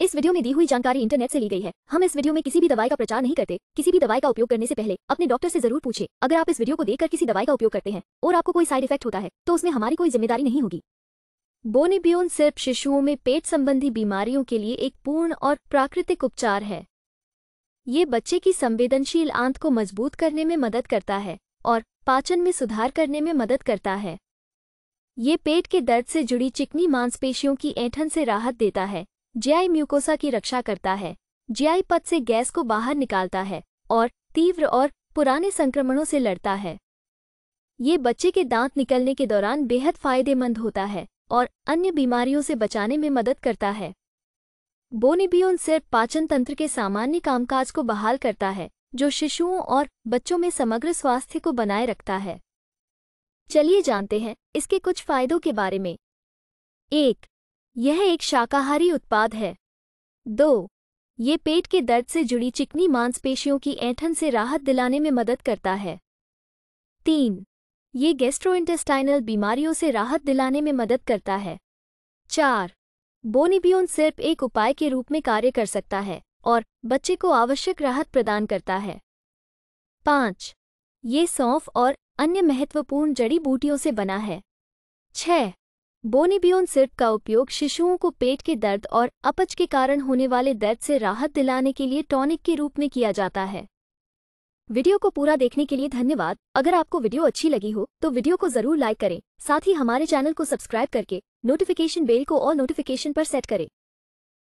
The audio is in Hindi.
इस वीडियो में दी हुई जानकारी इंटरनेट से ली गई है हम इस वीडियो में किसी भी दवाई का प्रचार नहीं करते किसी भी दवाई का उपयोग करने से पहले अपने डॉक्टर से जरूर पूछे अगर आप इस वीडियो को देखकर किसी दवाई का उपयोग करते हैं और आपको कोई साइड इफेक्ट होता है तो उसमें हमारी कोई जिम्मेदारी नहीं होगी बोनेबियोन सिर्फ शिशुओं में पेट संबंधी बीमारियों के लिए एक पूर्ण और प्राकृतिक उपचार है ये बच्चे की संवेदनशील आंत को मजबूत करने में मदद करता है और पाचन में सुधार करने में मदद करता है ये पेट के दर्द से जुड़ी चिकनी मांसपेशियों की ऐंठन से राहत देता है जीआई म्यूकोसा की रक्षा करता है जीआई पद से गैस को बाहर निकालता है और तीव्र और पुराने संक्रमणों से लड़ता है ये बच्चे के दांत निकलने के दौरान बेहद फायदेमंद होता है और अन्य बीमारियों से बचाने में मदद करता है बोनिबियोन सिर्फ पाचन तंत्र के सामान्य कामकाज को बहाल करता है जो शिशुओं और बच्चों में समग्र स्वास्थ्य को बनाए रखता है चलिए जानते हैं इसके कुछ फायदों के बारे में एक यह एक शाकाहारी उत्पाद है दो ये पेट के दर्द से जुड़ी चिकनी मांसपेशियों की ऐंठन से राहत दिलाने में मदद करता है तीन ये गेस्ट्रोइंटेस्टाइनल बीमारियों से राहत दिलाने में मदद करता है चार बोनिबियोन सिर्फ एक उपाय के रूप में कार्य कर सकता है और बच्चे को आवश्यक राहत प्रदान करता है पाँच ये सौंफ और अन्य महत्वपूर्ण जड़ी बूटियों से बना है छः बोनीबियोन सिर्प का उपयोग शिशुओं को पेट के दर्द और अपच के कारण होने वाले दर्द से राहत दिलाने के लिए टॉनिक के रूप में किया जाता है वीडियो को पूरा देखने के लिए धन्यवाद अगर आपको वीडियो अच्छी लगी हो तो वीडियो को जरूर लाइक करें साथ ही हमारे चैनल को सब्सक्राइब करके नोटिफिकेशन बेल को और नोटिफिकेशन पर सेट करें